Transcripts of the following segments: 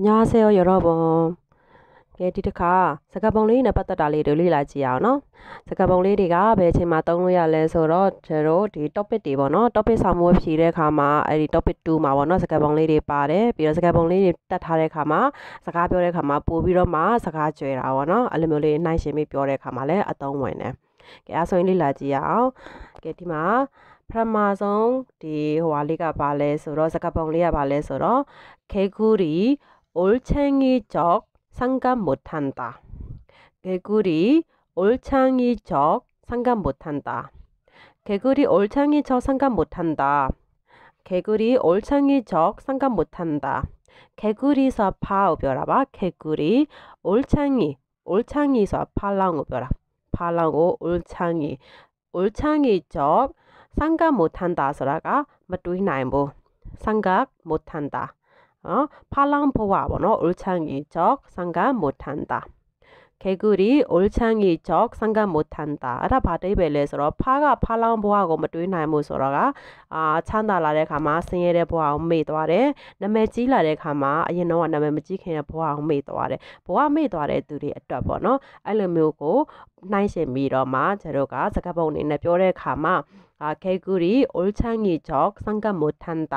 အညာဆဲရောရောဘုံကဲဒီတစ်ခါစကပုံလေးနဲ့ပတ်သက်တာလေးတို့လေ့လာကြည့်အောင်နော်စကပုံလေးတွေကဘယ်ချိန်မှာသုံးလို့ရလဲဆိုတော့ကျွန်တော်ဒီ topic တွေပေါ့နော် topic ဆောင်မွေးဖြည့်တဲ့အခါမှာအဲ့ဒီ topic 2မှာပေါ့နော်စကပုံလေးတွေပါတယ်ပြီးတော့စကပုံလေးတွေတတ်ထားတဲ့အခါမှာစကားပြောတဲ့အခါမှာပို့ပြီးတော့မှစကားကြွယ်တာပေါ့နော်အဲ့လိုမျိုးလေးနှိုင်းရှင်ပြီးပြောတဲ့အခါမှာလည်းအသုံးဝင်တယ်ကဲအဲဆိုရင်လေ့လာကြည့်အောင်ကဲဒီမှာပထမဆုံးဒီဟိုဟာလေးကဘာလဲဆိုတော့စကပုံလေးကဘာလဲဆိုတော့ခေကူရီ 올챙이적 상관 못한다. 개구리 올챙이적 상관 못한다. 개구리 올챙이적 상관 못한다. 개구리 올챙이적 상관 못한다. 개구리서 파우벼라봐. 개구리 올챙이 올챙이서 팔랑우벼라. 팔랑우 올챙이 올챙이적 상관 못한다. 서라가 마뚜이 나이무 상각 못한다. 파랑보아번호올창이적상가못한다개구리올창이적상관못한 다. 알아바데벨에서파가파랑보아고뭐တွေ့နိုင်မှုဆိုတော့ကအာချမ်းသာလာတဲ့ခါမှာဆင်းရဲတဲ့ဘဝအောင်မေ့သွားတယ်။နာမည်ကြီးလာတဲ့ခါမှာအရင်တော့ကနာမည်မကြီးခင်တဲ့ဘဝအောင်မေ့သွားတယ်။ဘဝမေ့သွားတဲ့သူတွေအတွက်ပေါ့နော်။အဲ့လိုမျိုးကိုနှိုင်းယှဉ်ပြီးတော့မှကျွန်တော်ကစကားပုံအနေနဲ့ပြောတဲ့ခါမှာ아개구리올창이적상관못한 다.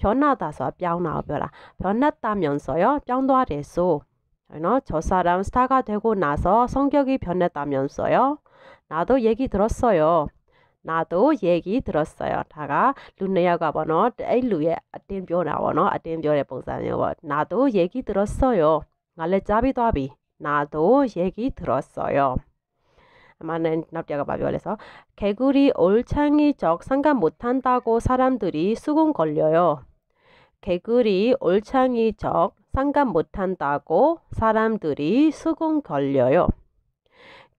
변하다서 뼈나오 뼈라 변했다면서요 뼈도아래소 y 저 사람 스타가 되고 나서 성격이 변했다면서요 나도 얘기 들었어요 나도 얘기 들었어요 다가 루네야가 번호 에일루에 아템 뼈나와노 아템 뼈의 봉사요 나도 얘기 들었어요 갈래 짜비 도아비 나도 얘기 들었어요. 많은 납작가 마비월에서 개구리 올챙이 적 상관 못한다고 사람들이 수군 걸려요. 개구리 올창이적 상관 못한다고 사람들이 수긍 걸려요.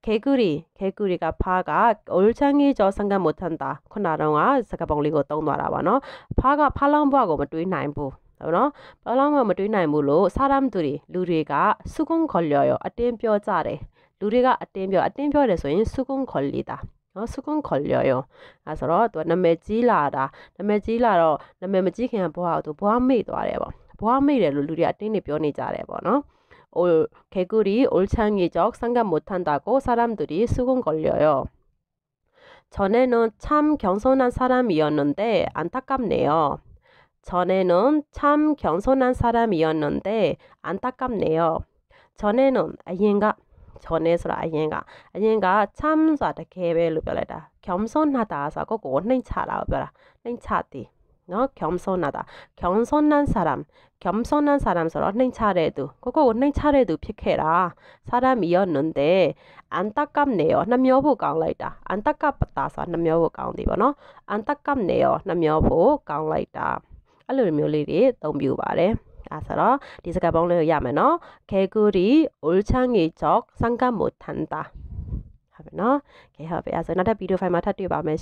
개구리, 개구리가 파가 올창이적 상관 못한다. 그 나라와 사가봉리고 똥 나라와는 파가 팔랑부하고 뭐또 나인부. နော်ဘလောက်မှမတွေးနိုင်ဘူးလို့စားရမ်းသူတွေလူတွ နော်စကွန်ခေါ်လျော်ရောအဲဆိုတော့သူကနာမည်ကြီးလတော့နာမညမကြီးခင်ဘွားသူဘွားမေ့သွားတယ်ပေါ့ဘွားမေ့တယ်လို့လူတွေအတင်းနေပြောနေကြတယ်ပေါ့နော်올 어, 어? 개구리 올창이적 상관 못한다고 사람들이 수군걸려요. 전에는 참 경손한 사람이었는데 안타깝네요. 전에는 참 경손한 사람이었는데 안타깝네요. 전에는 아인가 ချောနေဆိုတာအရင်ကအရင်ကချမ်ဆိုတာတကယ်ပဲလို့ပြောလိုက်တာကျောင်းစုံနာတာဆိုကိုကိုနှိမ့်ချတာကိုပြောတာနှိမ့်ချတယ်နော်ကျောင်းစုံနာတာကျောင်းစုံနန်ဆာရမ်ကျောင်းစုံနန်ဆာရမ်ဆိုတော့နှိမ့်ချတဲ့သူကိုကိုကိုနှိမ့်ချတဲ့သူဖြစ်ခဲ့တာဆာရမ်ရောနွန်တဲ့အန်တကပ်နေရောနှမျောဖို့ကောင်းလိုက်တာအန်တကပ်ပတာဆိုတာနှမျောဖို့ကောင်းတယ်ပေါ့နော်အန်တကပ်နေရောနှမျောဖို့ကောင်းလိုက်တာအဲ့လိုမျိုးလေးတွေသုံးပြပါတယ်따라서디스가봉을야면어개구리올창이적상관못한다하면어개협에와서나다비디오파일맡아뛰어봐면